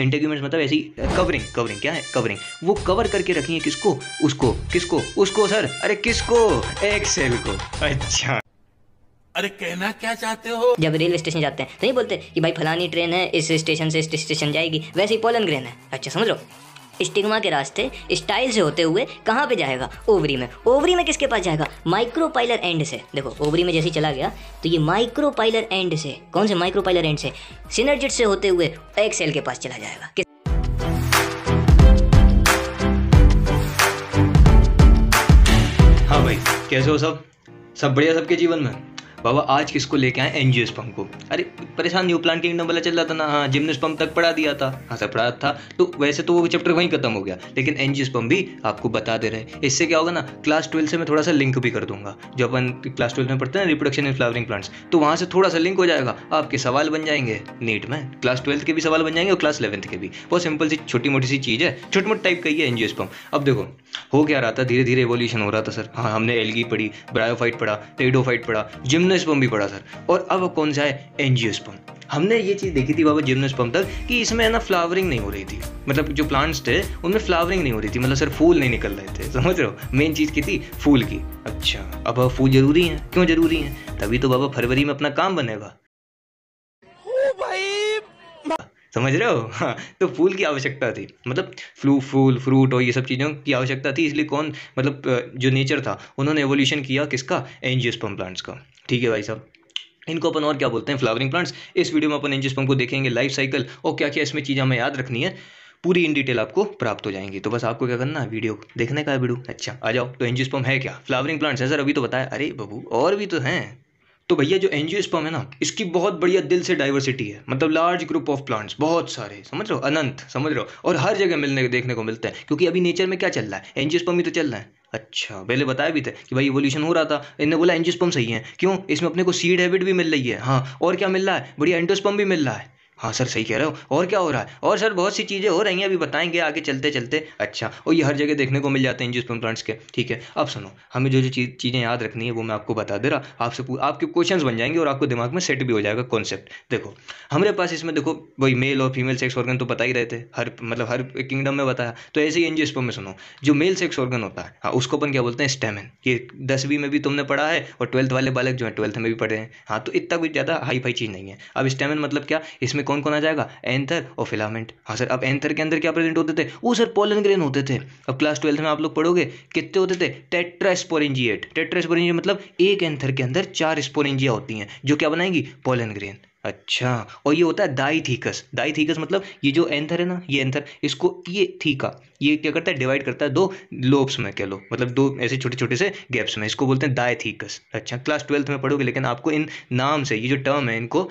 Integument मतलब ऐसी covering covering क्या है कवरिंग वो कवर करके रखी है किसको उसको किसको उसको सर अरे किसको एक्सेल को अच्छा अरे कहना क्या चाहते हो जब रेलवे स्टेशन जाते हैं तो नहीं बोलते कि भाई फलानी ट्रेन है इस स्टेशन से इस स्टेशन जाएगी वैसे ही पोलन ग्रेन है अच्छा समझ लो स्टिग्मा के रास्ते स्टाइल से होते हुए कहाँ पे जाएगा ओवरी में ओवरी में किसके पास जाएगा माइक्रोपाइलर एंड से देखो ओवरी में जैसे चला गया तो ये माइक्रोपाइलर एंड से कौन से माइक्रोपाइलर एंड से सिनर्जिट से होते हुए एक सेल के पास चला जाएगा हाँ भाई कैसे हो सब सब बढ़िया सबके जीवन में बाबा आज किसको लेके आए एनजीओ पंप को अरे परेशान न्यू प्लान किंगडम वाला चल रहा था ना हाँ जिम्नस तक पढ़ा दिया था हाँ सर पढ़ा था तो वैसे तो वो चैप्टर वहीं खत्म हो गया लेकिन एनजीओ स्पम भी आपको बता दे रहे हैं इससे क्या होगा ना क्लास ट्वेल्व से मैं थोड़ा सा लिंक भी कर दूंगा जो अपन क्लास ट्वेल्व में पढ़ते हैं रिप्रोडक्शन इन फ्लावरिंग प्लांट्स तो वहाँ से थोड़ा सा लिंक हो जाएगा आपके सवाल बन जाएंगे नीट में क्लास ट्वेल्थ के भी सवाल बन जाएंगे और क्लास इलेवंथ के भी बहुत सिंपल सी छोटी मोटी सी चीज़ है छोटी मोटी टाइप का ही है एनजीओ पंप अब देखो हो क्या रहा था धीरे धीरे एवोल्यूशन हो रहा था सर हाँ हमने एलगी पढ़ी ब्रायोफाइट पढ़ा टेडोफाइट पढ़ा जिम्न जिम्नोस्पम भी पड़ा सर और अब कौन सा है एनजियोस्पम हमने ये चीज़ देखी थी बाबा जिम्नोस्पम तक कि इसमें है ना फ्लावरिंग नहीं हो रही थी मतलब जो प्लांट्स थे उनमें फ्लावरिंग नहीं हो रही थी मतलब सर फूल नहीं निकल रहे थे समझ रहे हो मेन चीज़ की थी फूल की अच्छा अब फूल जरूरी है क्यों जरूरी है तभी तो बाबा फरवरी में अपना काम बनेगा समझ रहे हो हाँ तो फूल की आवश्यकता थी मतलब फ्लू फूल फ्रूट और ये सब चीज़ों की आवश्यकता थी इसलिए कौन मतलब जो नेचर था उन्होंने एवोल्यूशन किया किसका एनजियोस्पर्म प्लांट्स का ठीक है भाई साहब इनको अपन और क्या बोलते हैं फ्लावरिंग प्लांट्स इस वीडियो में अपन इन पंप को देखेंगे लाइफ साइकिल और क्या क्या इसमें चीजें हमें याद रखनी है पूरी इन डिटेल आपको प्राप्त हो जाएंगी तो बस आपको क्या करना है वीडियो देखने का है वीडियो अच्छा आ जाओ तो एनजियोस्पम है क्या फ्लावरिंग प्लांट्स है सर अभी तो बताया अरे बबू और भी तो हैं तो भैया जो एनजियोस्पर्म है ना इसकी बहुत बढ़िया दिल से डाइवर्सिटी है मतलब लार्ज ग्रुप ऑफ प्लांट्स बहुत सारे समझ रहे हो अनंत समझ रहे हो और हर जगह मिलने देखने को मिलता है क्योंकि अभी नेचर में क्या चल रहा है एनजियोस्पर्म ही तो चल रहा है अच्छा पहले बताया भी थे कि भाई इवोल्यूशन हो रहा था इन्हें बोला एंजियोस्पम सही है क्यों इसमें अपने को सीड हैबिट भी मिल रही है हाँ और क्या मिल रहा है बढ़िया एंटोस्पम भी मिल रहा है हाँ सर सही कह रहे हो और क्या हो रहा है और सर बहुत सी चीज़ें हो रही हैं अभी बताएंगे आगे चलते चलते अच्छा और ये हर जगह देखने को मिल जाते हैं जिसपम प्लांट्स के ठीक है अब सुनो हमें जो जो चीज़ें याद रखनी है वो मैं आपको बता दे रहा आपसे आपके क्वेश्चन बन जाएंगे और आपको दिमाग में सेट भी हो जाएगा कॉन्सेप्ट देखो हमारे पास इसमें देखो वही मेल और फीमेल सेक्स ऑर्गन तो बता ही रहे थे हर मतलब हर किंगडम में बताया तो ऐसे ही एनजीओस्पर्म में सुनो जो मेल सेक्स ऑर्गन होता है हाँ उसको अपन क्या बोलते हैं स्टेमन ये दसवीं में भी तुमने पढ़ा है और ट्वेल्थ वाले बालक जो है ट्वेल्थ में भी पढ़े हैं हाँ तो इतना कुछ ज़्यादा हाई फाई चीज़ नहीं है अब स्टेमन मतलब क्या इसमें कौन कौन आ जाएगा एंथर और फिलामेंट हाँ सर अब एंथर के अंदर क्या प्रेजेंट होते थे वो सर पोलन ग्रेन होते थे अब क्लास ट्वेल्थ में आप लोग पढ़ोगे कितने होते थे टेट्रास्पोरेंजिएट टेट्रास्पोरेंजिएट मतलब एक एंथर के अंदर चार स्पोरेंजिया होती हैं जो क्या बनाएंगी पोलन ग्रेन अच्छा और ये होता है दाई थीकस दाई थीकस मतलब ये जो एंथर है ना ये एंथर इसको ये थीका ये क्या करता है डिवाइड करता है दो लोब्स में कह लो मतलब दो ऐसे छोटे छोटे से गैप्स में इसको बोलते हैं दाई थीकस अच्छा क्लास ट्वेल्थ में पढ़ोगे लेकिन आपको इन नाम से ये जो टर्म है इनको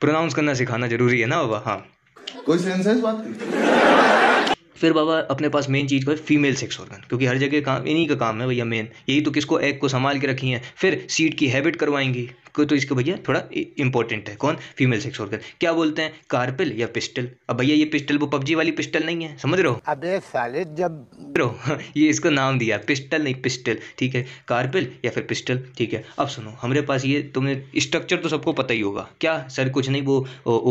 प्रोनाउंस करना सिखाना जरूरी है ना बाबा हाँ कोई सेंस है इस बात फिर बाबा अपने पास मेन चीज़ है फीमेल सेक्स ऑर्गन क्योंकि हर जगह काम इन्हीं का काम है भैया मेन यही तो किसको एग को संभाल के रखी है फिर सीट की हैबिट करवाएंगी क्यों तो इसको भैया थोड़ा इंपॉर्टेंट है कौन फीमेल सेक्स ऑर्गन क्या बोलते हैं कार्पिल या पिस्टल अब भैया ये पिस्टल वो पबजी वाली पिस्टल नहीं है समझ रहे हो अब साले जब रहो ये इसको नाम दिया पिस्टल नहीं पिस्टल ठीक है कार्पिल या फिर पिस्टल ठीक है अब सुनो हमारे पास ये तुमने स्ट्रक्चर तो सबको पता ही होगा क्या सर कुछ नहीं वो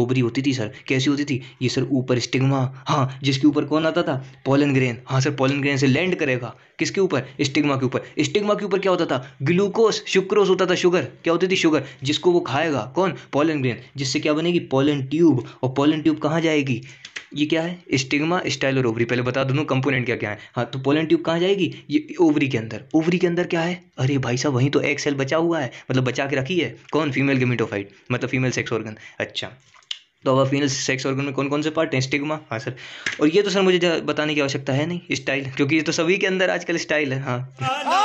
ओबरी होती थी सर कैसी होती थी ये सर ऊपर स्टिग्मा हाँ जिसके ऊपर कौन आता था पोलन ग्रेन हाँ सर पोलन ग्रेन से लैंड करेगा किसके ऊपर स्टिग्मा के ऊपर स्टिग्मा के ऊपर क्या होता था ग्लूकोस शुक्रोस होता था शुगर क्या होती थी शुगर जिसको वो खाएगा कौन पोलन ग्रेन जिससे क्या बनेगी पोलन ट्यूब और पोलन ट्यूब कहाँ जाएगी ये क्या है स्टिग्मा स्टाइल और ओवरी पहले बता दूँ कंपोनेंट क्या क्या है हाँ तो पोलन ट्यूब कहाँ जाएगी ये ओवरी के अंदर ओवरी के अंदर क्या है अरे भाई साहब वहीं तो एक सेल बचा हुआ है मतलब बचा के रखी है कौन फीमेल गेमिटोफाइट मतलब फीमेल सेक्स ऑर्गन अच्छा तो अब फीनल सेक्स ऑर्गन में कौन कौन से पार्ट हैं स्टिग्मा हाँ सर और ये तो सर मुझे बताने की आवश्यकता है नहीं स्टाइल क्योंकि ये तो सभी के अंदर आजकल स्टाइल है हाँ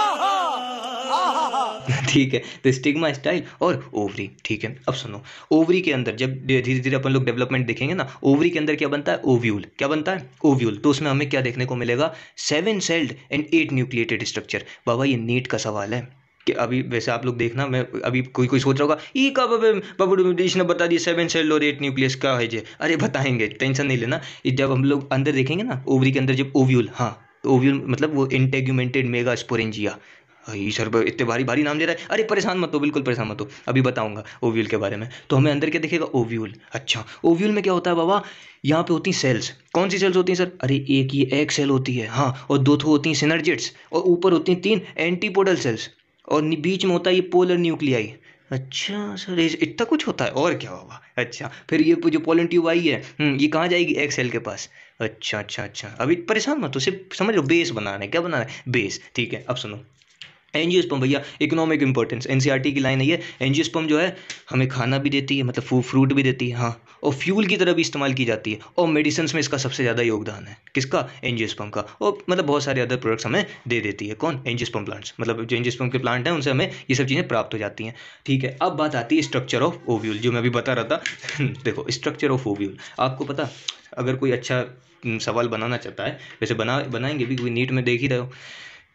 ठीक है तो स्टिग्मा स्टाइल और ओवरी ठीक है अब सुनो ओवरी के अंदर जब धीरे धीरे अपन लोग डेवलपमेंट देखेंगे ना ओवरी के अंदर क्या बनता है ओव्यूल क्या बनता है ओव्यूल तो उसमें हमें क्या देखने को मिलेगा seven celled and eight nucleated structure बाबा ये नीट का सवाल है कि अभी वैसे आप लोग देखना मैं अभी कोई कोई सोच रहा होगा ई कब अब इसने बता दिया सेवन सेल और एट न्यूक्लियस का है जे अरे बताएंगे टेंशन नहीं लेना जब हम लोग अंदर देखेंगे ना ओवरी के अंदर जब ओव्यूल हाँ ओव्यूल मतलब वो इंटेग्यूमेंटेड मेगा स्पोरेंजिया सर इतने भारी भारी नाम दे रहा है अरे परेशान मत हो बिल्कुल परेशान मत हो अभी बताऊंगा ओव्यूल के बारे में तो हमें अंदर क्या दिखेगा ओव्यूल अच्छा ओव्यूल में क्या होता है बाबा यहाँ पे होती सेल्स कौन सी सेल्स होती हैं सर अरे एक ये एक सेल होती है हाँ और दो तो होती हैं सिनर्जेट्स और ऊपर होती हैं तीन एंटीपोडल सेल्स और बीच में होता है ये पोलर न्यूक्लियाई अच्छा सर इतना कुछ होता है और क्या हुआ अच्छा फिर ये जो पोलन ट्यूब आई है हम्म, ये कहाँ जाएगी एक्सेल के पास अच्छा अच्छा अच्छा अभी परेशान मत हो सिर्फ समझ लो बेस बनाना है क्या बनाना है बेस ठीक है अब सुनो एनजियोस्पम भैया इकोनॉमिक इंपॉर्टेंस एनसीईआरटी की लाइन है ये एनजियोस्पम जो है हमें खाना भी देती है मतलब फ्रूट भी देती है हाँ और फ्यूल की तरह भी इस्तेमाल की जाती है और मेडिसिन में इसका सबसे ज़्यादा योगदान है किसका एनजियोस्पम का और मतलब बहुत सारे अदर प्रोडक्ट्स हमें दे देती है कौन एनजियोस्पम प्लांट्स मतलब जो एनजियोस्पम के प्लांट हैं उनसे हमें ये सब चीज़ें प्राप्त हो जाती हैं ठीक है अब बात आती है स्ट्रक्चर ऑफ ओव्यूल जो मैं अभी बता रहा था देखो स्ट्रक्चर ऑफ ओव्यूल आपको पता अगर कोई अच्छा हम्म, सवाल बनाना चाहता है वैसे बना बनाएंगे भी कोई नीट में देख ही रहे हो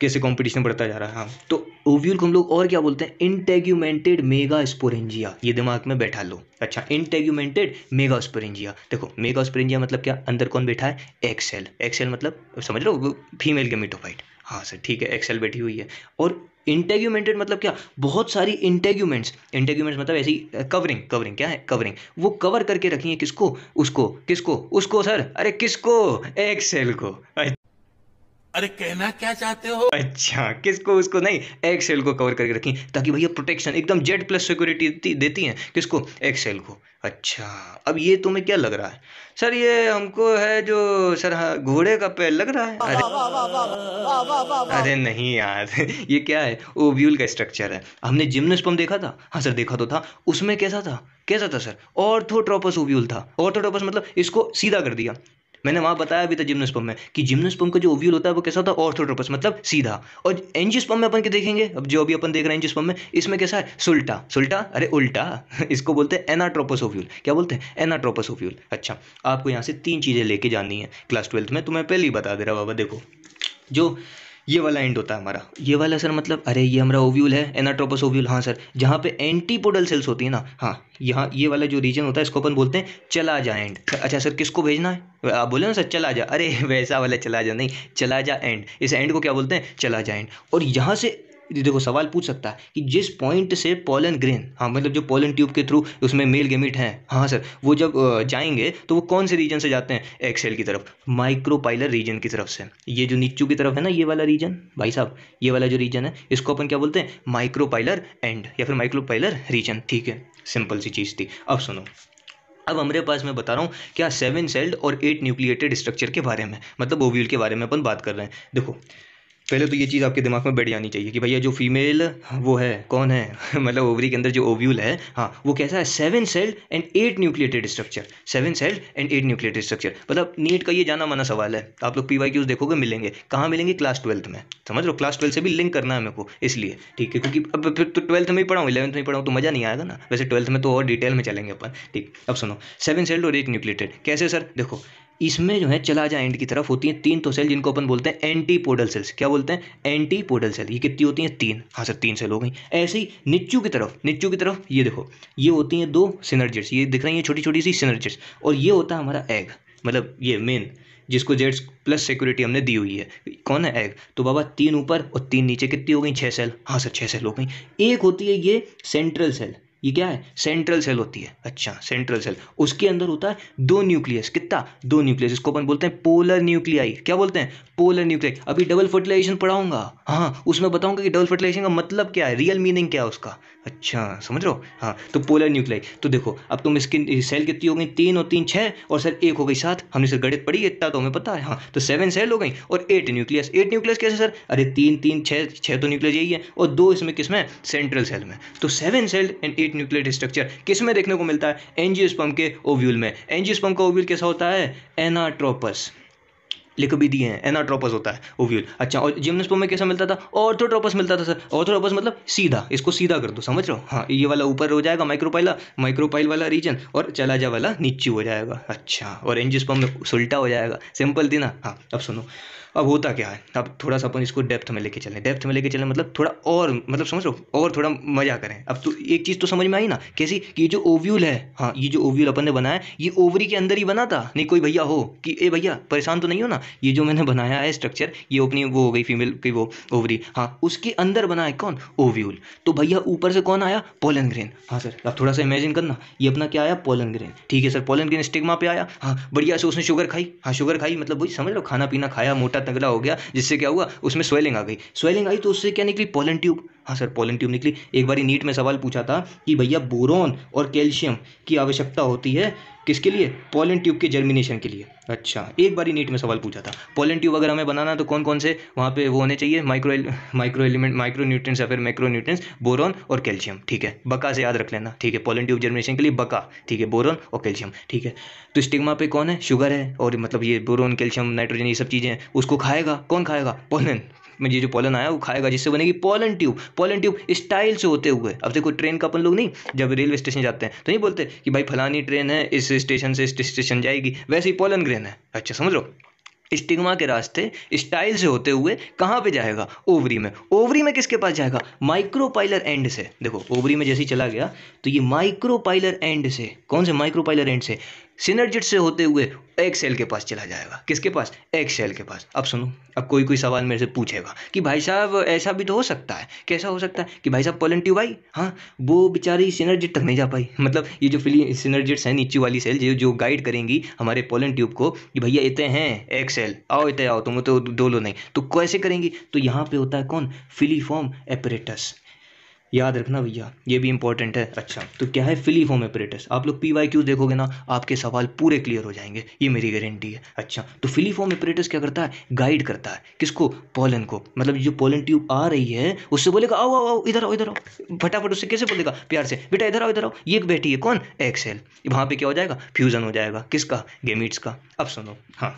कैसे कंपटीशन बढ़ता जा रहा है हाँ तो ओव्यूल को हम लोग और क्या बोलते हैं इंटेग्यूमेंटेड मेगा स्पोरेंजिया ये दिमाग में बैठा लो अच्छा इंटेग्यूमेंटेड मेगा स्पोरेंजिया देखो मेगा स्पोरेंजिया मतलब क्या अंदर कौन बैठा है एक्सेल एक्सेल मतलब समझ लो फीमेल के गेमिटोफाइट हाँ सर ठीक है एक्सेल बैठी हुई है और इंटेग्यूमेंटेड मतलब क्या बहुत सारी इंटेग्यूमेंट्स इंटेग्यूमेंट्स मतलब ऐसी कवरिंग कवरिंग क्या है कवरिंग वो कवर करके रखी है किसको उसको किसको उसको सर अरे किसको एक्सेल को अरे कहना क्या चाहते हो अच्छा किसको उसको नहीं एक्सेल को कवर करके रखी ताकि भैया प्रोटेक्शन एकदम जेड प्लस सिक्योरिटी देती हैं किसको एक्सेल को अच्छा अब ये तुम्हें क्या लग रहा है सर ये हमको है जो सर हाँ, घोड़े का पैर लग रहा है अरे अरे नहीं यार ये क्या है ओव्यूल का स्ट्रक्चर है हमने जिम्नोस्पम देखा था हाँ सर देखा तो था उसमें कैसा था कैसा था सर ऑर्थोट्रोपस ओव्यूल था ऑर्थोट्रोपस मतलब इसको सीधा कर दिया मैंने वहाँ बताया अभी था जिम्नोस्पम में कि जिम्नोस्पम का जो ओव्यूल होता है वो कैसा होता है ऑर्थोट्रोपस मतलब सीधा और एंजियोस्पम में अपन के देखेंगे अब जो अभी अपन देख रहे हैं एंजियोस्पम में इसमें कैसा है सुल्टा सुल्टा अरे उल्टा इसको बोलते हैं एनाट्रोपस ओव्यूल क्या बोलते हैं एनाट्रोपस ओव्यूल अच्छा आपको यहाँ से तीन चीज़ें लेके जानी है क्लास ट्वेल्थ में तो मैं पहले ही बता दे रहा बाबा देखो जो ये वाला एंड होता है हमारा ये वाला सर मतलब अरे ये हमारा ओव्यूल है एनाट्रोपस ओव्यूल हाँ सर जहाँ पे एंटीपोडल सेल्स होती है ना हाँ यहाँ ये वाला जो रीजन होता है इसको अपन बोलते हैं चला जा एंड अच्छा सर किसको भेजना है आप बोले ना सर चला जा अरे वैसा वाला चला जा नहीं चला जा एंड इस एंड को क्या बोलते हैं चला जा एंड और यहाँ से देखो सवाल पूछ सकता है कि जिस पॉइंट से पोलन ग्रेन हाँ मतलब जो पोलन ट्यूब के थ्रू उसमें मेल गेमिट हैं हाँ सर वो जब जाएंगे तो वो कौन से रीजन से जाते हैं एक्सेल की तरफ माइक्रोपाइलर रीजन की तरफ से ये जो नीचू की तरफ है ना ये वाला रीजन भाई साहब ये वाला जो रीजन है इसको अपन क्या बोलते हैं माइक्रोपाइलर एंड या फिर माइक्रोपाइलर रीजन ठीक है सिंपल सी चीज़ थी अब सुनो अब हमारे पास मैं बता रहा हूँ क्या सेवन सेल्ड और एट न्यूक्लिएटेड स्ट्रक्चर के बारे में मतलब ओव्यूल के बारे में अपन बात कर रहे हैं देखो पहले तो ये चीज़ आपके दिमाग में बैठ जानी चाहिए कि भैया जो फीमेल वो है कौन है मतलब ओवरी के अंदर जो ओव्यूल है हाँ वो कैसा है seven celled and eight nucleated structure seven celled and eight nucleated structure मतलब नीट का ये जाना माना सवाल है आप लोग पी वाई क्यूज देखोगे मिलेंगे कहाँ मिलेंगे क्लास ट्वेल्थ में समझ लो क्लास ट्वेल्थ से भी लिंक करना है मेरे को इसलिए ठीक है क्योंकि अब फिर तो ट्वेल्थ में ही पढ़ाऊँ इलेवंथ में पढ़ाऊँ तो मज़ा नहीं आएगा ना वैसे ट्वेल्थ में तो और डिटेल में चलेंगे अपन ठीक अब सुनो सेवन सेल्ड और एट न्यूक्लिएटेड कैसे सर देखो इसमें जो है चला जाए एंड की तरफ होती है तीन तो सेल जिनको अपन बोलते हैं एंटी पोडल सेल्स क्या बोलते हैं एंटी पोडल सेल ये कितनी होती हैं तीन हाँ सर तीन सेल हो गई ऐसे ही निच्चू की तरफ निच्चू की तरफ ये देखो ये होती हैं दो सिनर्जिट्स ये दिख रही हैं छोटी छोटी सी सिनर्जिट्स और ये होता है हमारा एग मतलब ये मेन जिसको जेड्स प्लस सिक्योरिटी हमने दी हुई है कौन है एग तो बाबा तीन ऊपर और तीन नीचे कितनी हो गई छः सेल हाँ सर छः सेल हो गई एक होती है ये सेंट्रल सेल ये क्या है सेंट्रल सेल होती है अच्छा सेंट्रल सेल उसके अंदर होता है दो न्यूक्लियस कितना दो न्यूक्लियस इसको अपन बोलते हैं पोलर न्यूक्लियाई क्या बोलते हैं पोलर न्यूक्लियाई अभी डबल फर्टिलाइजेशन पढ़ाऊंगा हाँ उसमें बताऊंगा कि डबल फर्टिलाइजेशन का मतलब क्या है रियल मीनिंग क्या है उसका अच्छा समझ रहे हो हाँ तो पोलर न्यूक्लियाई तो देखो अब तुम इसकी सेल कितनी हो गई तीन और तीन छः और सर एक हो गई सात हमने सर गणित पढ़ी इतना तो हमें पता है हाँ तो सेवन सेल हो गई और एट न्यूक्लियस एट न्यूक्लियस कैसे सर अरे तीन तीन छः छः तो न्यूक्लियस यही है और दो इसमें किस में सेंट्रल सेल में तो seven cell and eight nuclear structure किस में देखने को मिलता है एनजीएसपम के ओव्यूल में एनजीएसपम का ओव्यूल कैसा होता है एनाट्रोपस लिख भी दिए हैं एनाट्रोपस होता है ओव्यूल अच्छा और जिम्नोस्पर्म में कैसा मिलता था ऑर्थोट्रोपस मिलता था सर ऑर्थोट्रोपस मतलब सीधा इसको सीधा कर दो समझ रहे हो हाँ ये वाला ऊपर हो जाएगा माइक्रोपाइला माइक्रोपाइल वाला रीजन और चलाजा वाला नीचे हो जाएगा अच्छा और एनजिस्पोम में सुल्टा हो जाएगा सिंपल थी ना हाँ अब सुनो अब होता क्या है अब थोड़ा सा अपन इसको डेप्थ में लेके चलें डेप्थ में लेके चलें मतलब थोड़ा और मतलब समझ लो और थोड़ा मजा करें अब तो एक चीज़ तो समझ में आई ना कैसी कि ये जो ओव्यूल है हाँ ये जो ओव्यूल अपन ने बनाया ये ओवरी के अंदर ही बना था नहीं कोई भैया हो कि ए भैया परेशान तो नहीं हो ना ये जो मैंने बनाया है स्ट्रक्चर ये अपनी वो हो गई फीमेल की वो ओवरी हाँ उसके अंदर बना है कौन ओव्यूल तो भैया ऊपर से कौन आया पोलन ग्रेन हाँ सर अब थोड़ा सा इमेजिन करना ये अपना क्या आया पोलन ग्रेन ठीक है सर पोलन ग्रेन स्टिग्मा पे आया हाँ बढ़िया से उसने शुगर खाई हाँ शुगर खाई मतलब वही समझ लो खाना पीना खाया मोटा तगड़ा हो गया जिससे क्या हुआ उसमें स्वेलिंग आ गई स्वेलिंग आई तो उससे क्या निकली पोलन ट्यूब हाँ सर पोलन ट्यूब निकली एक बार नीट में सवाल पूछा था कि भैया बोरोन और कैल्शियम की आवश्यकता होती है किसके लिए पोलन ट्यूब के जर्मिनेशन के लिए अच्छा एक बार नीट में सवाल पूछा था पोलन ट्यूब अगर हमें बनाना तो कौन कौन से वहाँ पे वो होने चाहिए micro micro element micro nutrients या फिर माइक्रो न्यूट्रेंस बोरोन और कैल्शियम ठीक है बका से याद रख लेना ठीक है पोलन ट्यूब जर्मिनेशन के लिए बका ठीक है बोरोन और कैल्शियम ठीक है तो स्टिग्मा पे कौन है शुगर है और मतलब ये बोरोन कैल्शियम नाइट्रोजन ये सब चीज़ें हैं उसको खाएगा कौन खाएगा पोलन में ये जो पोलन आया वो खाएगा जिससे बनेगी pollen tube pollen tube style से होते हुए अब देखो ट्रेन का अपन लोग नहीं जब रेलवे स्टेशन जाते हैं तो नहीं बोलते कि भाई फलानी ट्रेन है इस स्टेशन से इस स्टेशन जाएगी वैसे ही पोलन ग्रेन है अच्छा समझ लो स्टिग्मा के रास्ते स्टाइल से होते हुए कहाँ पे जाएगा ओवरी में ओवरी में किसके पास जाएगा माइक्रोपाइलर एंड से देखो ओवरी में जैसे ही चला गया तो ये माइक्रोपाइलर एंड से कौन से माइक्रोपाइलर एंड से सिनर्जिट से होते हुए एक सेल के पास चला जाएगा किसके पास एक सेल के पास अब सुनो अब कोई कोई सवाल मेरे से पूछेगा कि भाई साहब ऐसा भी तो हो सकता है कैसा हो सकता है कि भाई साहब पोलन आई हाँ वो बेचारी सिनर्जिट तक नहीं जा पाई मतलब ये जो फिली सिनर्जिट्स हैं नीचे वाली सेल जो जो गाइड करेंगी हमारे पोलन ट्यूब को कि भैया इतने हैं एक सेल आओ इतने आओ तुम तो दो लो नहीं तो कैसे करेंगी तो यहाँ पर होता है कौन फिलीफॉर्म एपरेटस याद रखना भैया ये भी इंपॉर्टेंट है अच्छा तो क्या है फिली फॉर्म एपरेटस आप लोग पी वाई क्यूज देखोगे ना आपके सवाल पूरे क्लियर हो जाएंगे ये मेरी गारंटी है अच्छा तो फिली फॉर्म एपरेटस क्या करता है गाइड करता है किसको पोलन को मतलब जो पोलन ट्यूब आ रही है उससे बोलेगा आओ आओ आओ इधर आओ इधर आओ फटाफट उससे कैसे बोलेगा प्यार से बेटा इधर आओ इधर आओ ये बैठी है कौन एक्सेल वहाँ पर क्या हो जाएगा फ्यूज़न हो जाएगा किसका गेमिट्स का अब सुनो हाँ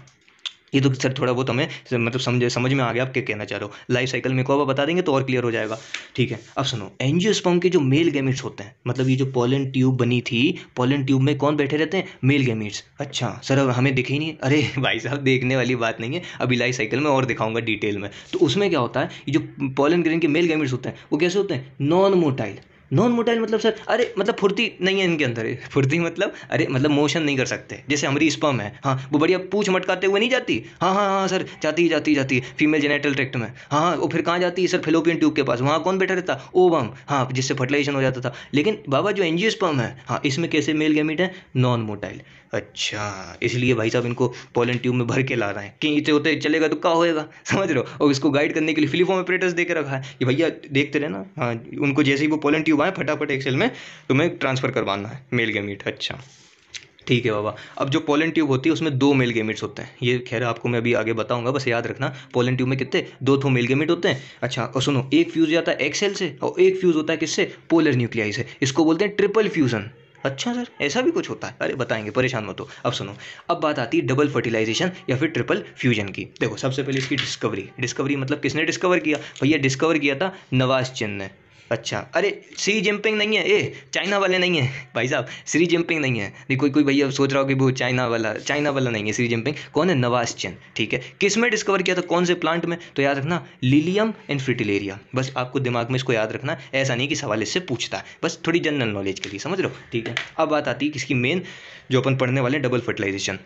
ये तो सर थोड़ा बहुत हमें मतलब समझ समझ में आ गया आप क्या कहना चाह रहे हो लाइफ साइकिल में को आप बता देंगे तो और क्लियर हो जाएगा ठीक है अब सुनो एनजियोस्पर्म के जो मेल गैमिट्स होते हैं मतलब ये जो पोलन ट्यूब बनी थी पोलन ट्यूब में कौन बैठे रहते हैं मेल गैमिट्स अच्छा सर अब हमें दिखे ही नहीं अरे भाई साहब देखने वाली बात नहीं है अभी लाइफ साइकिल में और दिखाऊंगा डिटेल में तो उसमें क्या होता है ये जो पोलन ग्रेन के मेल गैमिट्स होते हैं वो कैसे होते हैं नॉन मोटाइल नॉन मोटाइल मतलब सर अरे मतलब फुर्ती नहीं है इनके अंदर फुर्ती मतलब अरे मतलब मोशन नहीं कर सकते जैसे हमारी स्पम है हाँ वो बढ़िया पूछ मटकाते हुए नहीं जाती हाँ हाँ हाँ सर जाती ही जाती जाती है फीमेल जेनेटल ट्रैक्ट में हाँ हाँ वो फिर कहाँ जाती है सर फिलोपियन ट्यूब के पास वहाँ कौन बैठा रहता ओ बम हाँ जिससे फर्टिलाइजेशन हो जाता था लेकिन बाबा जो एनजियो स्पम है हाँ इसमें कैसे मेल गैमिट है नॉन मोटाइल अच्छा इसलिए भाई साहब इनको पोलन ट्यूब में भर के ला रहे हैं कहीं इतने होते चलेगा तो क्या होएगा समझ रहे हो और इसको गाइड करने के लिए फिलीफॉर्म ऑपरेटर्स दे के रखा है कि भैया देखते रहे ना हाँ उनको जैसे ही वो पोलन ट्यूब हुआ है फटाफट एक्सेल में तुम्हें ट्रांसफ़र करवाना है मेल गेमिट अच्छा ठीक है बाबा अब जो पोलन ट्यूब होती है उसमें दो मेल गेमिट्स होते हैं ये खैर आपको मैं अभी आगे बताऊंगा बस याद रखना पोलन ट्यूब में कितने दो थो मेल गेमिट होते हैं अच्छा और सुनो एक फ्यूज़ जाता है एक्सेल से और एक फ्यूज़ होता है किससे पोलर न्यूक्लियाई से इसको बोलते हैं ट्रिपल फ्यूज़न अच्छा सर ऐसा भी कुछ होता है अरे बताएंगे परेशान मत हो अब सुनो अब बात आती है डबल फर्टिलाइजेशन या फिर ट्रिपल फ्यूजन की देखो सबसे पहले इसकी डिस्कवरी डिस्कवरी मतलब किसने डिस्कवर किया भैया डिस्कवर किया था नवाज चंद ने अच्छा अरे सी जिनपिंग नहीं है ए चाइना वाले नहीं है भाई साहब श्री जिनपिंग नहीं है नहीं कोई कोई भैया सोच रहा हो कि वो चाइना वाला चाइना वाला नहीं है श्री जिनपिंग कौन है नवाज चंद ठीक है किस में डिस्कवर किया था कौन से प्लांट में तो याद रखना लिलियम एंड फ्रिटिलेरिया बस आपको दिमाग में इसको याद रखना ऐसा नहीं कि सवाल इससे पूछता है बस थोड़ी जनरल नॉलेज के लिए समझ लो ठीक है अब बात आती है किसकी इसकी मेन जो अपन पढ़ने वाले हैं डबल फर्टिलाइजेशन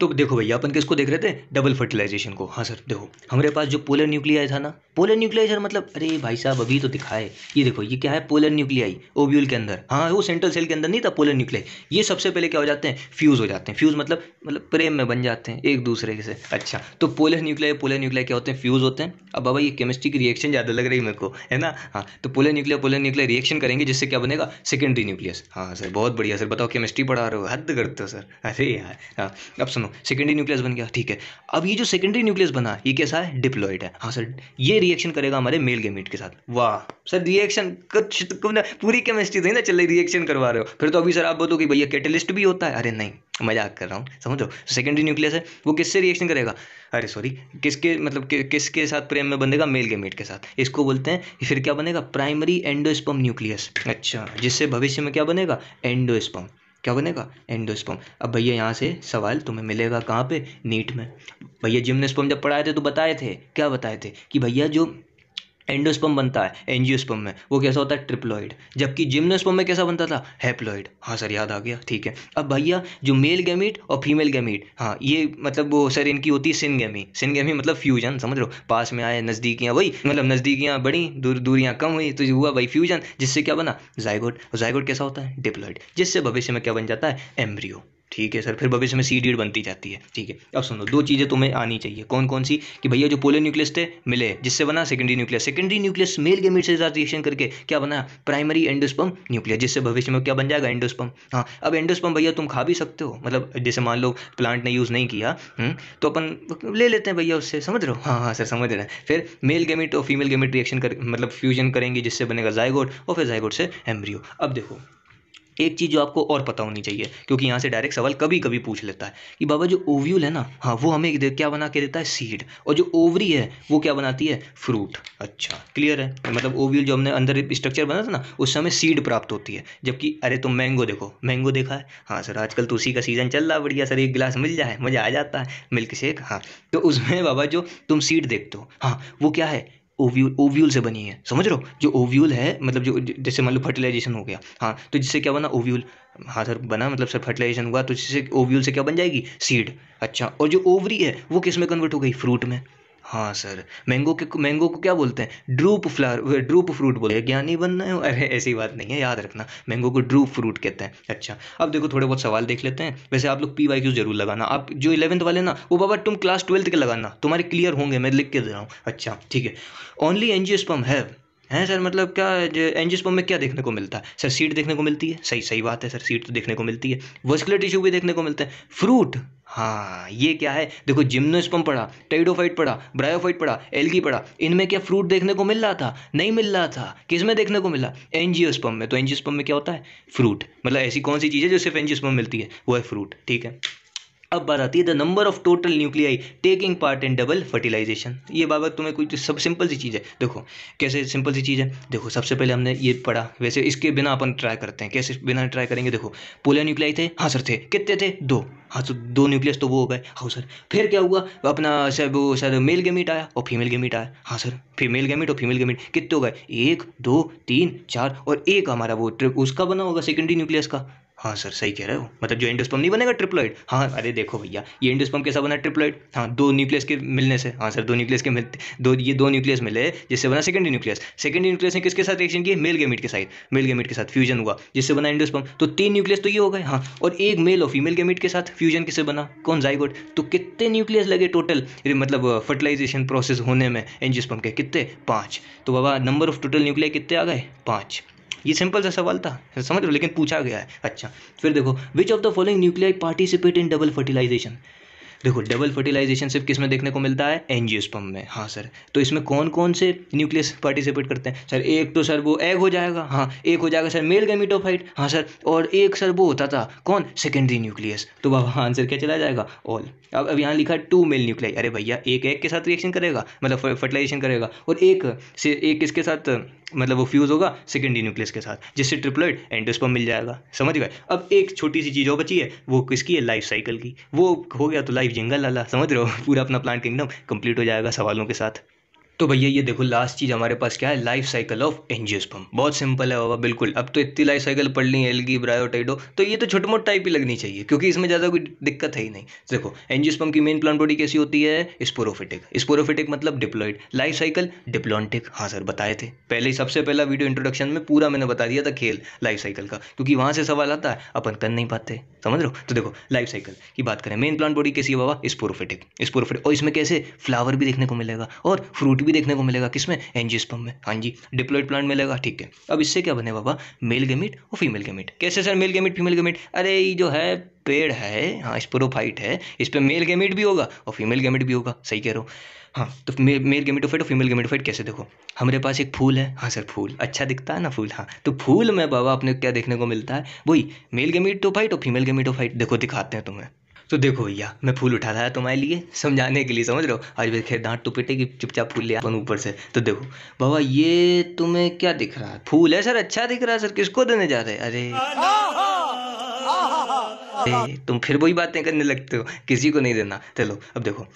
तो देखो भैया अपन किसको देख रहे थे डबल फर्टिलाइजेशन को हाँ सर देखो हमारे पास जो पोलर न्यूक्लियाई था ना पोलर न्यूक्लियाई सर मतलब अरे भाई साहब अभी तो दिखाए ये देखो ये क्या है पोलर न्यूक्लियाई ओब्यूल के अंदर हाँ वो सेंट्रल सेल के अंदर नहीं था पोलर न्यूक्लियाई ये सबसे पहले क्या हो जाते हैं फ्यूज़ हो जाते हैं फ्यूज़ मतलब मतलब प्रेम में बन जाते हैं एक दूसरे से अच्छा तो पोलर न्यूक्लियाई पोलर न्यूक्लियाई क्या होते हैं फ्यूज़ होते हैं अब बाबा ये केमिस्ट्री की रिएक्शन ज़्यादा लग रही है मेरे को है ना हाँ तो polar nuclear polar nuclear reaction करेंगे जिससे क्या बनेगा सेकेंडरी न्यूक्लियस हाँ सर बहुत बढ़िया सर बताओ केमिस्ट्री पढ़ा रहे हो हद करते हो सर अरे यार हाँ अब सुनो चलो सेकेंडरी न्यूक्लियस बन गया ठीक है अब ये जो सेकेंडरी न्यूक्लियस बना ये कैसा है डिप्लॉइड है हाँ सर ये रिएक्शन करेगा हमारे मेल गेमिट के साथ वाह सर रिएक्शन कुछ तो पूरी केमिस्ट्री तो थी ना चल रही रिएक्शन करवा रहे हो फिर तो अभी सर आप बोलो कि भैया कैटलिस्ट भी होता है अरे नहीं मजाक कर रहा हूँ समझो सेकेंडरी न्यूक्लियस है वो किससे रिएक्शन करेगा अरे सॉरी किसके मतलब कि, किसके साथ प्रेम में बनेगा मेल गेमेट के साथ इसको बोलते हैं फिर क्या बनेगा प्राइमरी एंडोस्पम न्यूक्लियस अच्छा जिससे भविष्य में क्या बनेगा एंडोस्पम क्या बनेगा एंडोस्पर्म अब भैया यहाँ से सवाल तुम्हें मिलेगा कहाँ पे नीट में भैया जिम्नोस्पर्म जब पढ़ाए थे तो बताए थे क्या बताए थे कि भैया जो एंडोस्पम बनता है एनजियोस्पम में वो कैसा होता है ट्रिप्लॉइड जबकि जिम्नोस्पम में कैसा बनता था हैप्लॉइड हाँ सर याद आ गया ठीक है अब भैया जो मेल गैमीट और फीमेल गैमीट हाँ ये मतलब वो सर इनकी होती है सिनगेमी सिनगेमी मतलब फ्यूजन समझ लो पास में आए नज़दीकियाँ वही मतलब नज़दीकियाँ बढ़ी दूर दूरियाँ कम हुई तो हुआ भाई फ्यूजन जिससे क्या बना और जायगोट कैसा होता है डिप्लॉइड जिससे भविष्य में क्या बन जाता है एम्ब्रियो ठीक है सर फिर भविष्य में सी डीड बनती जाती है ठीक है अब सुनो दो चीज़ें तुम्हें आनी चाहिए कौन कौन सी कि भैया जो पोलियो न्यूक्लियस थे मिले जिससे बना secondary nucleus secondary nucleus male gamete से रिएक्शन करके क्या बना प्राइमरी एंडोस्पम न्यूक्लियस जिससे भविष्य में क्या बन जाएगा एंडोस्पम हाँ अब एंडोस्पम भैया तुम खा भी सकते हो मतलब जैसे मान लो प्लांट ने यूज़ नहीं किया हम्म, तो अपन ले लेते हैं भैया उससे समझ रहे हो हाँ हाँ सर समझ रहे हैं फिर मेल गेमिट और फीमेल गेमिट रिएक्शन कर मतलब फ्यूजन करेंगे जिससे बनेगा जयगोड और फिर जयगोड से एम्ब्रियो अब देखो एक चीज़ जो आपको और पता होनी चाहिए क्योंकि यहाँ से डायरेक्ट सवाल कभी कभी पूछ लेता है कि बाबा जो ओव्यूल है ना हाँ वो हमें क्या बना के देता है सीड और जो ओवरी है वो क्या बनाती है फ्रूट अच्छा क्लियर है मतलब ओव्यूल जो हमने अंदर स्ट्रक्चर बना था ना उस समय सीड प्राप्त होती है जबकि अरे तुम तो मैंगो देखो मैंगो देखा है हाँ सर आजकल तो उसी का सीज़न चल रहा है बढ़िया सर एक गिलास मिल जाए मज़ा आ जाता है मिल्क शेक हाँ तो उसमें बाबा जो तुम सीड देखते हो हाँ वो क्या है ओव्यूल ओव्यूल से बनी है समझ रहे हो जो ओव्यूल है मतलब जो जैसे मान लो फर्टिलाइजेशन हो गया हाँ तो जिससे क्या बना ओव्यूल हाँ सर बना मतलब सर फर्टिलाइजेशन हुआ तो जिससे ओव्यूल से क्या बन जाएगी सीड अच्छा और जो ओवरी है वो किस में कन्वर्ट हो गई फ्रूट में हाँ सर मैंगो के मैंगो को क्या बोलते हैं ड्रूप फ्लावर ड्रूप फ्रूट बोलते हैं ज्ञानी बनना है अरे ऐसी बात नहीं है याद रखना मैंगो को ड्रूप फ्रूट कहते हैं अच्छा अब देखो थोड़े बहुत सवाल देख लेते हैं वैसे आप लोग पी वाई क्यू जरूर लगाना आप जो इलेवंथ वाले ना वो बाबा तुम क्लास ट्वेल्थ के लगाना तुम्हारे क्लियर होंगे मैं लिख के दे रहा हूँ अच्छा ठीक है ओनली एन जी है हैं सर मतलब क्या पम्प में क्या देखने को मिलता है सर सीट देखने को मिलती है सही सही बात है सर सीट तो देखने को मिलती है वर्स्कुलर टिश्यू भी देखने को मिलते हैं फ्रूट हाँ ये क्या है देखो जिम्नोस्पम पढ़ा टेडोफाइट पढ़ा ब्रायोफाइट पढ़ा एल्गी पढ़ा इनमें क्या फ्रूट देखने को मिल रहा था नहीं मिल रहा था किस में देखने को मिला एनजियोस्पम में तो एनजियोस्पम में क्या होता है फ्रूट मतलब ऐसी कौन सी चीज़ है जो सिर्फ एनजियोस्पम मिलती है वो है फ्रूट ठीक है अब बात आती है the number of total nuclei taking part in double fertilization ये बाबा तुम्हें कोई सब सिंपल सी चीज़ है देखो कैसे सिंपल सी चीज़ है देखो सबसे पहले हमने ये पढ़ा वैसे इसके बिना अपन ट्राई करते हैं कैसे बिना ट्राई करेंगे देखो पोलियो न्यूक्लियाई थे हाँ सर थे कितने थे दो हाँ तो दो न्यूक्लियस तो वो हो गए हाँ सर फिर क्या हुआ अपना सर वो शायद मेल गेमीट आया और फीमेल गेमीट आया हाँ सर फीमेल गेमिट और फीमेल गेमीट कितने हो गए एक दो तीन चार और एक हमारा वो ट्रिप उसका बना होगा सेकेंडरी न्यूक्लियस का हाँ सर सही कह रहे हो मतलब जो एंडोस्पर्म नहीं बनेगा ट्रिप्लॉइड हाँ अरे देखो भैया ये एंडोस्पर्म कैसा बना ट्रिप्लॉइड हाँ दो न्यूक्लियस के मिलने से हाँ सर दो न्यूक्लियस के मिलते दो ये दो न्यूक्लियस मिले जिससे बना सेकेंडरी न्यूक्लियस सेकेंडरी न्यूक्लियस ने किसके साथ रिएक्शन किया मेल गेमिट के साथ मेल गेमिट के साथ फ्यूजन हुआ जिससे बना एंडोस्पर्म तो तीन न्यूक्लियस तो ये हो गए हाँ और एक मेल और फीमेल गेमिट के साथ फ्यूजन किससे बना कौन जाइगोट तो कितने न्यूक्लियस लगे टोटल मतलब फर्टिलाइजेशन प्रोसेस होने में एंजियोस्पर्म के कितने पाँच तो बाबा नंबर ऑफ टोटल न्यूक्लिया कितने आ गए पाँच ये सिंपल सा सवाल था समझ लो लेकिन पूछा गया है अच्छा फिर देखो which of the following nuclear participate in double fertilization देखो डबल फर्टिलाइजेशन सिर्फ किस में देखने को मिलता है एनजीओस्पम में हाँ सर तो इसमें कौन कौन से न्यूक्लियस पार्टिसिपेट करते हैं सर एक तो सर वो एग हो जाएगा हाँ एक हो जाएगा सर मेल गैमिटोफाइट हाँ सर और एक सर वो होता था कौन सेकेंडरी न्यूक्लियस तो बाबा आंसर क्या चला जाएगा ऑल अब अब यहाँ लिखा टू मेल न्यूक्लियस अरे भैया एक एग के साथ रिएक्शन करेगा मतलब फर्टिलाइजेशन करेगा और एक से एक किसके साथ मतलब वो फ्यूज़ होगा सेकेंडरी न्यूक्लियस के साथ जिससे ट्रिपलॉइड एंडोस्पर्म मिल जाएगा समझ गए अब एक छोटी सी चीज़ और बची है वो किसकी है लाइफ साइकिल की वो हो गया तो लाइफ टाइप जिंगल लाला समझ रहे हो पूरा अपना प्लांट किंगडम कंप्लीट हो जाएगा सवालों के साथ तो भैया ये देखो लास्ट चीज़ हमारे पास क्या है लाइफ साइकिल ऑफ एंजियोस्पम बहुत सिंपल है बाबा बिल्कुल अब तो इतनी लाइफ साइकिल पढ़ ली एलगी ब्रायोटाइडो तो ये तो छोटे मोटे टाइप ही लगनी चाहिए क्योंकि इसमें ज़्यादा कोई दिक्कत है ही नहीं देखो एंजियोस्पम की मेन प्लांट बॉडी कैसी होती है स्पोरोफिटिक स्पोरोफिटिक मतलब डिप्लॉइड लाइफ साइकिल डिप्लॉन्टिक हाँ सर बताए थे पहले ही सबसे पहला वीडियो इंट्रोडक्शन में पूरा मैंने बता दिया था खेल लाइफ साइकिल का क्योंकि वहां से सवाल आता है अपन कर नहीं पाते समझ रहे तो देखो लाइफ साइकिल की बात करें मेन प्लांट बॉडी कैसी है बाबा स्पोरोफिटिक स्पोरोफिटिक और इसमें कैसे फ्लावर भी देखने को मिलेगा और फ्रूट भी देखने को मिलेगा किसमें एनजिस्पम में हाँ जी डिप्लोइड प्लांट मिलेगा ठीक है अब इससे क्या बने बाबा मेल गेमिट और फीमेल गेमिट कैसे sir male gamete female gamete अरे ये जो है पेड़ है हाँ स्पोरोफाइट है इस पर मेल गेमिट भी होगा और फीमेल गेमिट भी होगा सही कह रहा हूँ हाँ तो मेल गेमिटोफाइट और फीमेल गेमिटोफाइट कैसे देखो हमारे पास एक फूल है हाँ सर फूल अच्छा दिखता है ना फूल हाँ तो फूल में बाबा अपने क्या देखने को मिलता है वही मेल गेमिटोफाइट और फीमेल गेमिटोफाइट देखो दिखाते हैं तुम्हें तो देखो भैया मैं फूल उठा था तुम्हारे लिए समझाने के लिए समझ रहे हो आज भी खेत दांत तो की चुपचाप फूल लिया अपन ऊपर से तो देखो बाबा ये तुम्हें क्या दिख रहा है फूल है सर अच्छा दिख रहा है सर किसको देने जा रहे अरे हाँ। तुम फिर वही बातें करने लगते हो किसी को नहीं देना चलो अब देखो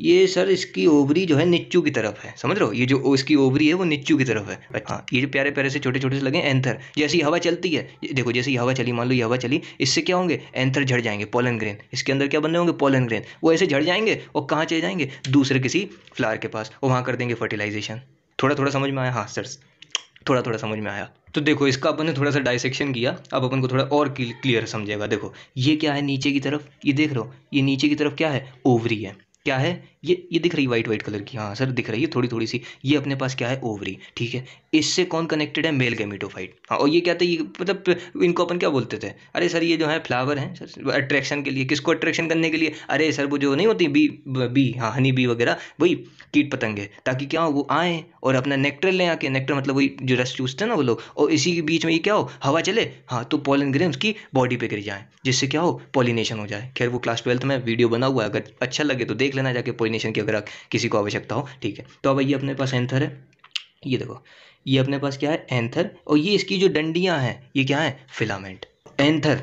ये सर इसकी ओवरी जो है निच्चू की तरफ है समझ रहे हो ये जो इसकी ओवरी है वो निच्चू की तरफ है अच्छा ये जो प्यारे प्यारे से छोटे छोटे से लगे एंथर जैसी हवा चलती है देखो जैसे हवा चली मान लो ये हवा चली इससे क्या होंगे एंथर झड़ जाएंगे पोलन ग्रेन इसके अंदर क्या बनने होंगे पोलन ग्रेन वो ऐसे झड़ जाएंगे और कहाँ चले जाएंगे दूसरे किसी फ्लावर के पास और वहाँ कर देंगे फर्टिलाइजेशन थोड़ा थोड़ा समझ में आया हाँ सर थोड़ा थोड़ा समझ में आया तो देखो इसका अपन ने थोड़ा सा डाइसेक्शन किया अब अपन को थोड़ा और क्लियर समझेगा देखो ये क्या है नीचे की तरफ ये देख रहे हो ये नीचे की तरफ क्या है ओवरी है क्या है ये ये दिख रही वाइट वाइट कलर की हाँ सर दिख रही है थोड़ी थोड़ी सी ये अपने पास क्या है ओवरी ठीक है इससे कौन कनेक्टेड है मेल गैमेटोफाइट हाँ और ये क्या था ये मतलब इनको अपन क्या बोलते थे अरे सर ये जो है फ्लावर हैं सर अट्रैक्शन के लिए किसको अट्रैक्शन करने के लिए अरे सर वो जो नहीं होती बी बी हाँ हनी बी वगैरह वही कीट पतंग है ताकि क्या हो वो आएँ और अपना नेक्टर लें आके नेक्टर मतलब वही जो रस चूसते हैं ना वो लोग और इसी के बीच में ये क्या हो हवा चले हाँ तो पॉलिन ग्रेन उसकी बॉडी पे गिर जाएँ जिससे क्या हो पॉलिनेशन हो जाए खैर वो क्लास ट्वेल्थ में वीडियो बना हुआ है अगर अच्छा लगे तो देख लेना जाके कॉम्बिनेशन की अगर किसी को आवश्यकता हो ठीक है तो अब ये अपने पास एंथर है ये देखो ये अपने पास क्या है एंथर और ये इसकी जो डंडियाँ हैं ये क्या है फिलामेंट एंथर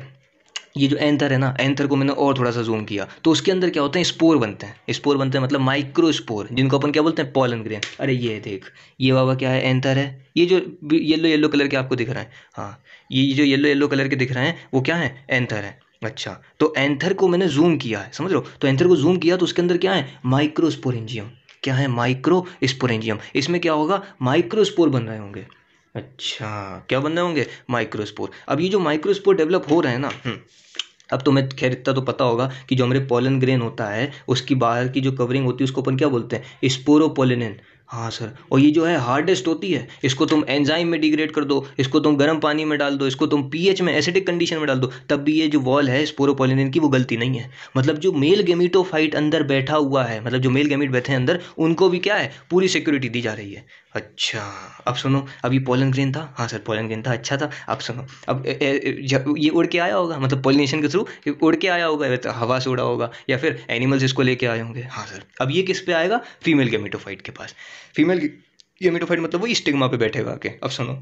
ये जो एंथर है ना एंथर को मैंने और थोड़ा सा जूम किया तो उसके अंदर क्या होते हैं स्पोर बनते हैं स्पोर बनते हैं मतलब माइक्रो स्पोर जिनको अपन क्या बोलते हैं पॉलन ग्रेन अरे ये देख ये बाबा क्या है एंथर है ये जो येलो येलो कलर के आपको दिख रहा है हाँ ये जो येलो येलो कलर के दिख रहे हैं वो क्या है एंथर है अच्छा तो एंथर को मैंने जूम किया है समझ लो तो एंथर को जूम किया तो उसके अंदर क्या है माइक्रोस्पोरेंजियम क्या है माइक्रो स्पोरेंजियम इसमें क्या होगा माइक्रोस्पोर बन रहे होंगे अच्छा क्या बन रहे होंगे माइक्रोस्पोर अब ये जो माइक्रोस्पोर डेवलप हो रहे हैं ना हम्म, अब तो मैं खैर इतना तो पता होगा कि जो हमारे पोलन ग्रेन होता है उसकी बाहर की जो कवरिंग होती है उसको अपन क्या बोलते हैं स्पोरोपोलिन हाँ सर और ये जो है हार्डेस्ट होती है इसको तुम एंजाइम में डिग्रेड कर दो इसको तुम गर्म पानी में डाल दो इसको तुम पीएच में एसिडिक कंडीशन में डाल दो तब भी ये जो वॉल है स्पोरोपोलिन की वो गलती नहीं है मतलब जो मेल गेमिटोफाइट अंदर बैठा हुआ है मतलब जो मेल गेमिट बैठे हैं अंदर उनको भी क्या है पूरी सिक्योरिटी दी जा रही है अच्छा अब सुनो अभी पोलन ग्रेन था हाँ सर पोलन ग्रेन था अच्छा था अब सुनो अब ए, ए, ये उड़ के आया होगा मतलब पोलिनेशन के थ्रू उड़ के आया होगा तो हवा से उड़ा होगा या फिर एनिमल्स इसको लेके आए होंगे हाँ सर अब ये किस पे आएगा फीमेल गेमीटोफाइट के पास फीमेल गेमिटोफाइट मतलब वो स्टिग्मा पे बैठेगा आके अब सुनो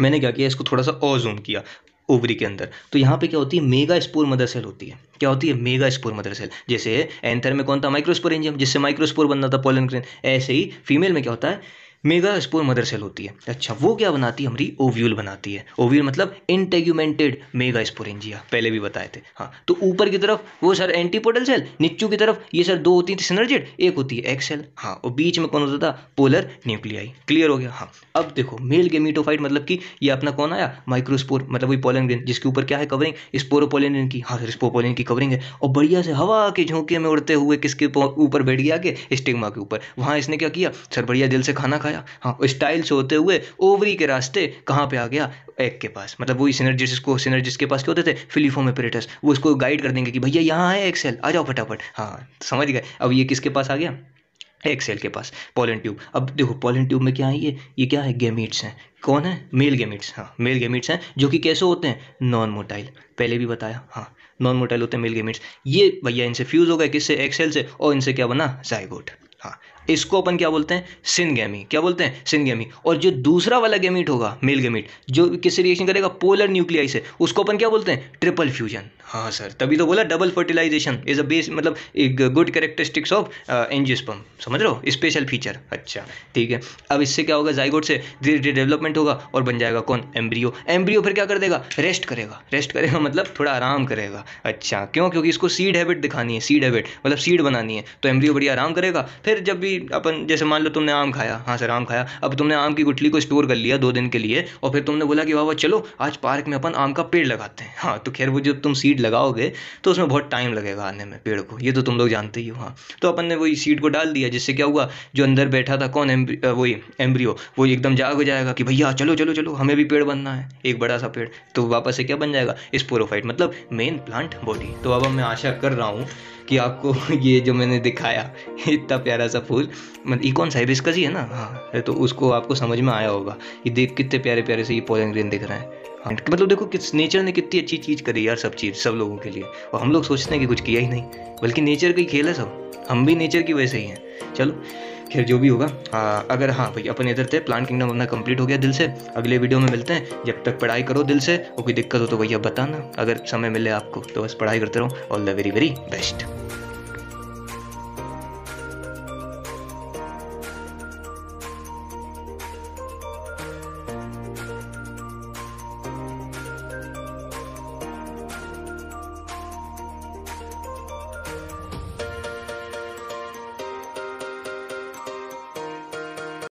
मैंने क्या किया इसको थोड़ा सा और जूम किया ओवरी के अंदर तो यहाँ पे क्या होती है मेगा स्पोर मदर सेल होती है क्या होती है मेगा स्पोर मदर सेल जैसे एंथर में कौन था माइक्रोस्पोर एंजियम जिससे माइक्रोस्पोर बनना था पोलन ग्रेन ऐसे ही फीमेल में क्या होता है मेगा स्पोर मदर सेल होती है अच्छा वो क्या बनाती है हमारी ओव्यूल बनाती है ओव्यूल मतलब इंटेग्यूमेंटेड मेगा स्पोरेंजिया पहले भी बताए थे हाँ तो ऊपर की तरफ वो सर एंटीपोडल सेल नीचू की तरफ ये सर दो होती थी सिनर्जेड एक होती है एक्स सेल हाँ और बीच में कौन होता था पोलर न्यूक्लियाई क्लियर हो गया हाँ अब देखो मेल गेमीटोफाइट मतलब कि ये अपना कौन आया माइक्रोस्पोर मतलब वही पोलन ग्रेन जिसके ऊपर क्या है कवरिंग स्पोरोपोलिन की हाँ सर स्पोपोलिन की कवरिंग है और बढ़िया से हवा के झोंके में उड़ते हुए किसके ऊपर बैठ गया के स्टिग्मा के ऊपर वहाँ इसने क्या किया सर बढ़िया दिल से खाना खाया दिखाया हाँ स्टाइल से होते हुए ओवरी के रास्ते कहाँ पे आ गया एग के पास मतलब वही सिनर्जिस को सिनर्जिस के पास क्या होते थे फिलीफोम एपरेटस वो उसको गाइड कर देंगे कि भैया यहाँ है एक्सेल आ जाओ फटाफट हाँ समझ गए अब ये किसके पास आ गया एक्सेल के पास पोलन ट्यूब अब देखो पोलन ट्यूब में क्या है ये ये क्या है गेमिट्स हैं कौन है मेल गेमिट्स हाँ मेल गेमिट्स हैं जो कि कैसे होते हैं नॉन मोटाइल पहले भी बताया हाँ नॉन मोटाइल होते हैं मेल गेमिट्स ये भैया इनसे फ्यूज़ हो गए किससे एक्सेल से और इनसे क्या बना जाइगोट हाँ इसको अपन क्या बोलते हैं सिनगेमी क्या बोलते हैं सिनगेमी और जो दूसरा वाला गेमीट होगा मेल गेमीट जो किससे रिएक्शन करेगा पोलर न्यूक्लियाई से उसको अपन क्या बोलते हैं ट्रिपल फ्यूजन हाँ सर तभी तो बोला double fertilization is a base मतलब एक गुड कैरेक्टरिस्टिक्स ऑफ एनजियोस्पम समझ रहे हो स्पेशल फीचर अच्छा ठीक है अब इससे क्या होगा जाइगोट से धीरे धीरे डेवलपमेंट होगा और बन जाएगा कौन एम्ब्रियो एम्ब्रियो फिर क्या कर देगा रेस्ट करेगा रेस्ट करेगा मतलब थोड़ा आराम करेगा अच्छा क्यों क्योंकि इसको सीड हैबिट दिखानी है सीड हैबिट मतलब सीड बनानी है तो एम्ब्रियो बढ़िया आराम करेगा फिर जब भी भी अपन जैसे मान लो तुमने आम खाया हाँ सर आम खाया अब तुमने आम की गुठली को स्टोर कर लिया दो दिन के लिए और फिर तुमने बोला कि बाबा चलो आज पार्क में अपन आम का पेड़ लगाते हैं हाँ तो खैर वो जब तुम सीड लगाओगे तो उसमें बहुत टाइम लगेगा आने में पेड़ को ये तो तुम लोग जानते ही हो हाँ तो अपन ने वही सीड को डाल दिया जिससे क्या हुआ जो अंदर बैठा था कौन वही एम्ब्रियो वो एकदम जाग जाएगा कि भैया चलो चलो चलो हमें भी पेड़ बनना है एक बड़ा सा पेड़ तो वापस से क्या बन जाएगा स्पोरोफाइट मतलब मेन प्लांट बॉडी तो अब मैं आशा कर रहा हूँ कि आपको ये जो मैंने दिखाया इतना प्यारा सा फूल मतलब इकॉन इसका ही है ना हाँ तो उसको आपको समझ में आया होगा ये देख कितने प्यारे प्यारे से ये पॉलन ग्रीन दिख रहे हैं हाँ मतलब देखो किस नेचर ने कितनी अच्छी चीज़ करी यार सब चीज़ सब लोगों के लिए और हम लोग सोचते हैं कि कुछ किया ही नहीं बल्कि नेचर का ही खेल है सब हम भी नेचर की वजह से ही हैं चलो खैर जो भी होगा आ, हाँ, अगर हाँ भाई अपन इधर थे प्लान किंगडम अपना कंप्लीट हो गया दिल से अगले वीडियो में मिलते हैं जब तक पढ़ाई करो दिल से और कोई दिक्कत हो तो भैया बताना अगर समय मिले आपको तो बस पढ़ाई करते रहो all the very very best